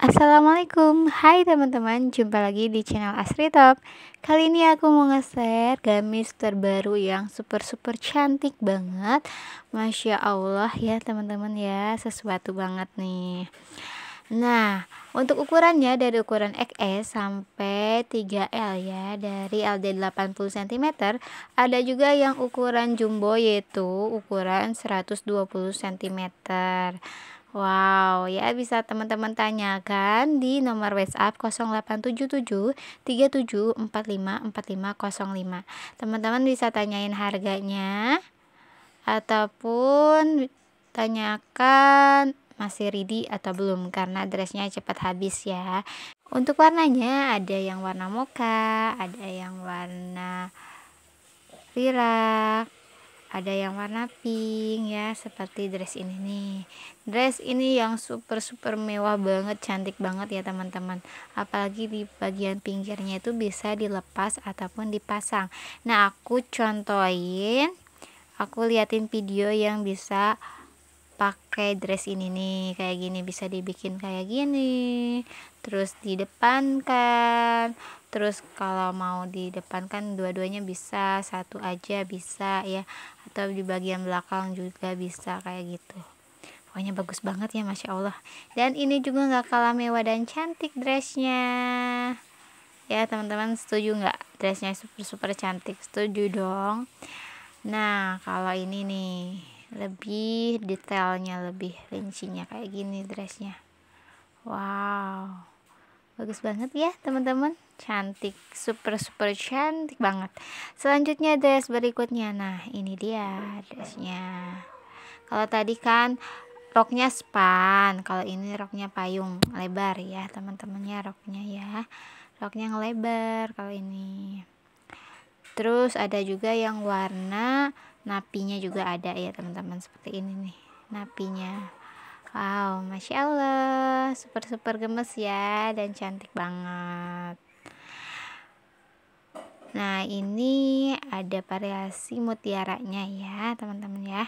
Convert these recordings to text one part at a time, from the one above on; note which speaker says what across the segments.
Speaker 1: Assalamualaikum, hai teman-teman, jumpa lagi di channel Asri Top Kali ini aku mau nge-share gamis terbaru yang super-super cantik banget Masya Allah ya teman-teman ya, sesuatu banget nih Nah, untuk ukurannya dari ukuran XS sampai 3L ya, dari LD 80 cm, ada juga yang ukuran jumbo yaitu ukuran 120 cm. Wow, ya bisa teman-teman tanyakan di nomor WhatsApp 0877 Teman-teman bisa tanyain harganya ataupun tanyakan masih ready atau belum karena dressnya cepat habis ya. Untuk warnanya ada yang warna mocha, ada yang warna lilac, ada yang warna pink ya seperti dress ini nih dress ini yang super super mewah banget cantik banget ya teman-teman apalagi di bagian pinggirnya itu bisa dilepas ataupun dipasang nah aku contohin aku liatin video yang bisa pakai dress ini nih kayak gini bisa dibikin kayak gini terus di depan kan terus kalau mau di depan kan dua-duanya bisa satu aja bisa ya atau di bagian belakang juga bisa kayak gitu pokoknya bagus banget ya Masya Allah dan ini juga gak kalah mewah dan cantik dressnya ya teman-teman setuju gak dressnya super super cantik setuju dong nah kalau ini nih lebih detailnya lebih rincinya kayak gini dressnya wow bagus banget ya teman-teman cantik super super cantik banget selanjutnya dress berikutnya nah ini dia dressnya kalau tadi kan roknya span kalau ini roknya payung lebar ya teman-temannya roknya ya roknya lebar kalau ini terus ada juga yang warna napinya juga ada ya teman-teman seperti ini nih napinya wow masya allah super super gemes ya dan cantik banget nah ini ada variasi mutiaranya ya teman-teman ya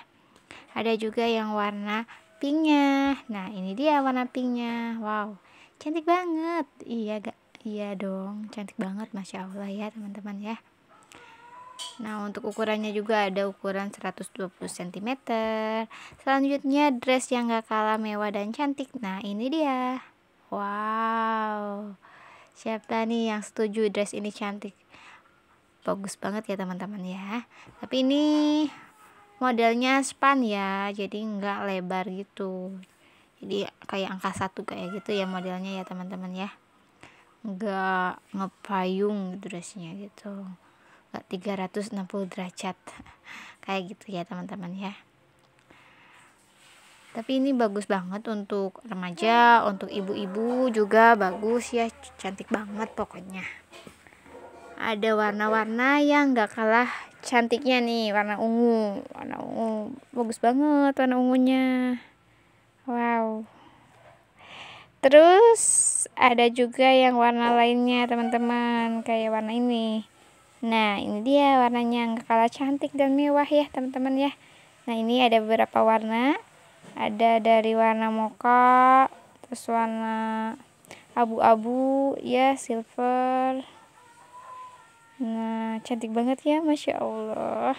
Speaker 1: ada juga yang warna pinknya nah ini dia warna pinknya wow cantik banget iya gak iya dong cantik banget masya allah ya teman-teman ya Nah, untuk ukurannya juga ada ukuran 120 cm. Selanjutnya dress yang gak kalah mewah dan cantik. Nah, ini dia. Wow. Siapa nih yang setuju dress ini cantik? Bagus banget ya teman-teman ya. Tapi ini modelnya span ya, jadi nggak lebar gitu. Jadi kayak angka satu kayak gitu ya modelnya ya teman-teman ya. Nggak ngepayung dressnya gitu. 360 derajat kayak gitu ya teman-teman ya tapi ini bagus banget untuk remaja untuk ibu-ibu juga bagus ya cantik banget pokoknya ada warna-warna yang gak kalah cantiknya nih warna ungu warna ungu bagus banget warna ungunya wow terus ada juga yang warna lainnya teman-teman kayak warna ini Nah, ini dia warnanya nggak kalah cantik dan mewah ya, teman-teman ya. Nah, ini ada beberapa warna. Ada dari warna mocha, terus warna abu-abu, ya, silver. Nah, cantik banget ya, Masya Allah.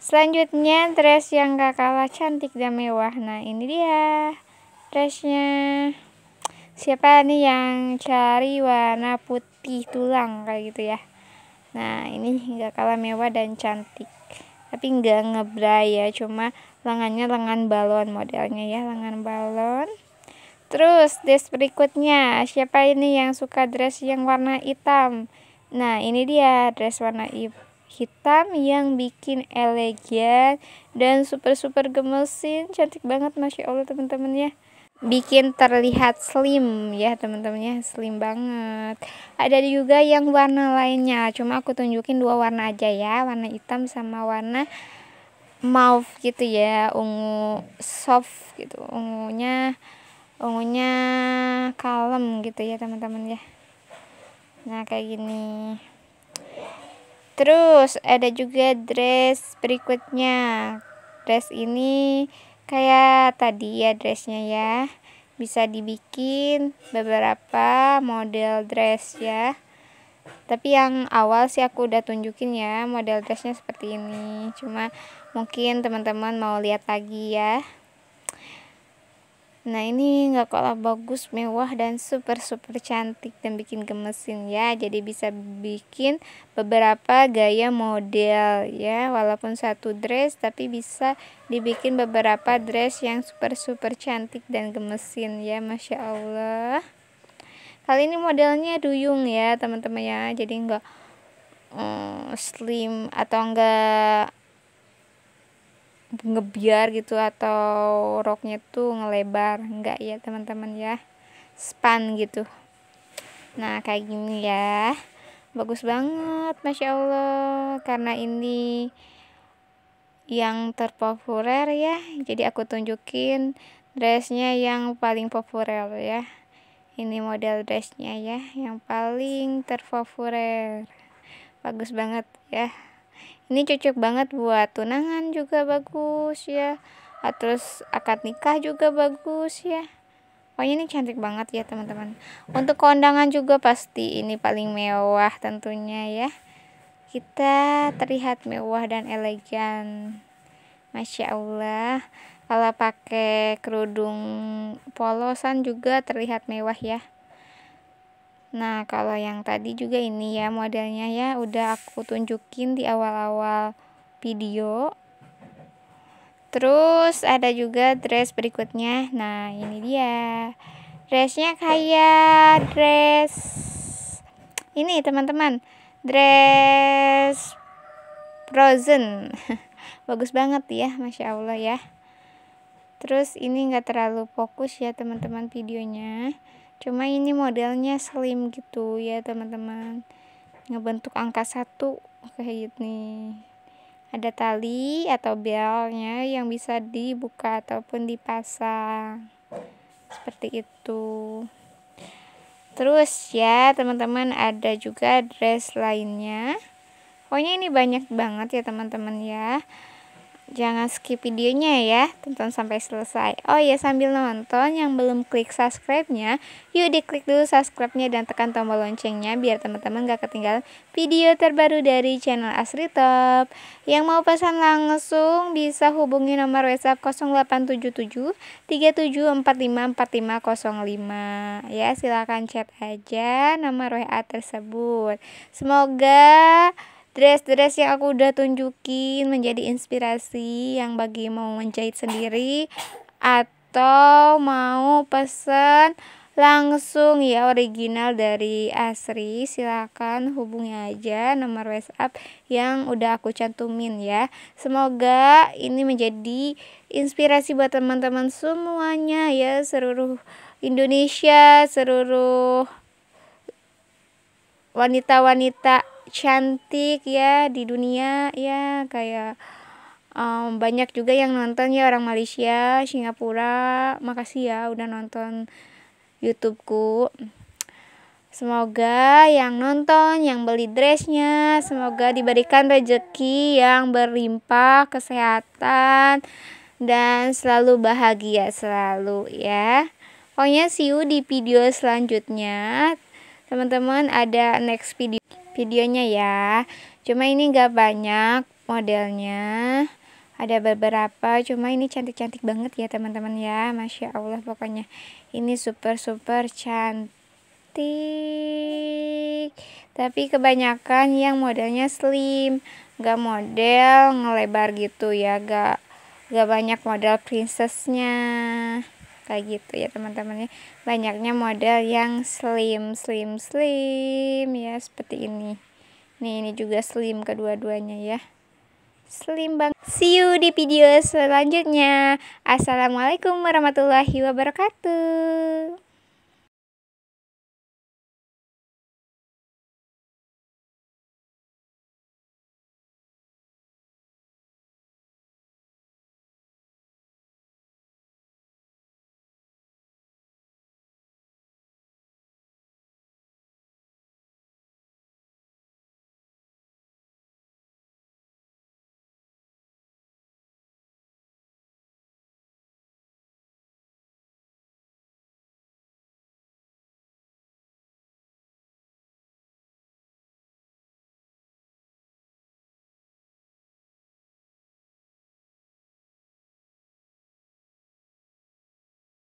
Speaker 1: Selanjutnya, dress yang gak kalah cantik dan mewah. Nah, ini dia dressnya siapa nih yang cari warna putih tulang kayak gitu ya nah ini nggak kalah mewah dan cantik tapi nggak ngebra ya cuma lengannya lengan balon modelnya ya lengan balon Terus dress berikutnya, siapa ini yang suka dress yang warna hitam? Nah, ini dia dress warna hitam yang bikin elegan dan super-super gemesin, cantik banget Masya Allah teman-teman ya bikin terlihat slim ya teman-teman ya slim banget ada juga yang warna lainnya cuma aku tunjukin dua warna aja ya warna hitam sama warna mauve gitu ya ungu soft gitu ungunya ungunya kalem gitu ya teman-teman ya nah kayak gini terus ada juga dress berikutnya dress ini kayak tadi ya dressnya ya bisa dibikin beberapa model dress ya tapi yang awal sih aku udah tunjukin ya model dressnya seperti ini cuma mungkin teman-teman mau lihat lagi ya Nah ini nggak kalah bagus, mewah dan super super cantik dan bikin gemesin ya. Jadi bisa bikin beberapa gaya model ya, walaupun satu dress tapi bisa dibikin beberapa dress yang super super cantik dan gemesin ya, masya Allah. Kali ini modelnya duyung ya teman-teman ya, jadi nggak um, slim atau enggak ngebiar gitu atau roknya tuh ngelebar enggak ya teman-teman ya span gitu nah kayak gini ya bagus banget masya allah karena ini yang terpopuler ya jadi aku tunjukin dressnya yang paling populer ya ini model dressnya ya yang paling terpopuler bagus banget ya ini cocok banget buat tunangan juga bagus ya ah, terus akad nikah juga bagus ya pokoknya oh, ini cantik banget ya teman-teman untuk kondangan juga pasti ini paling mewah tentunya ya kita terlihat mewah dan elegan Masya Allah kalau pakai kerudung polosan juga terlihat mewah ya Nah, kalau yang tadi juga ini ya modelnya ya udah aku tunjukin di awal-awal video. Terus ada juga dress berikutnya. Nah, ini dia. Dressnya kayak dress ini teman-teman. Dress Frozen. Bagus banget ya, Masya Allah ya. Terus ini nggak terlalu fokus ya teman-teman videonya cuma ini modelnya slim gitu ya teman-teman ngebentuk angka satu kayak gini ada tali atau belnya yang bisa dibuka ataupun dipasang seperti itu terus ya teman-teman ada juga dress lainnya pokoknya ini banyak banget ya teman-teman ya Jangan skip videonya ya, tonton sampai selesai. Oh iya, sambil nonton yang belum klik subscribe-nya, yuk diklik dulu subscribe-nya dan tekan tombol loncengnya biar teman-teman gak ketinggalan video terbaru dari channel Asri Top. Yang mau pesan langsung bisa hubungi nomor WhatsApp 0877 37454505. Ya, silahkan chat aja nomor WA tersebut. Semoga Dress-dress yang aku udah tunjukin menjadi inspirasi yang bagi mau menjahit sendiri atau mau pesen langsung ya original dari Asri silahkan hubungi aja nomor WhatsApp yang udah aku cantumin ya semoga ini menjadi inspirasi buat teman-teman semuanya ya seluruh Indonesia seluruh wanita-wanita cantik ya di dunia ya kayak um, banyak juga yang nonton ya orang Malaysia Singapura makasih ya udah nonton YouTubeku Semoga yang nonton, yang beli dressnya, semoga diberikan rezeki yang berlimpah, kesehatan, dan selalu bahagia selalu ya. Pokoknya see you di video selanjutnya. Teman-teman ada next video videonya ya cuma ini gak banyak modelnya ada beberapa cuma ini cantik-cantik banget ya teman-teman ya Masya Allah pokoknya ini super-super cantik tapi kebanyakan yang modelnya slim gak model ngelebar gitu ya gak gak banyak model princessnya kayak gitu ya teman-teman ya banyaknya model yang slim slim slim ya seperti ini nih ini juga slim kedua-duanya ya slim bang see you di video selanjutnya assalamualaikum warahmatullahi wabarakatuh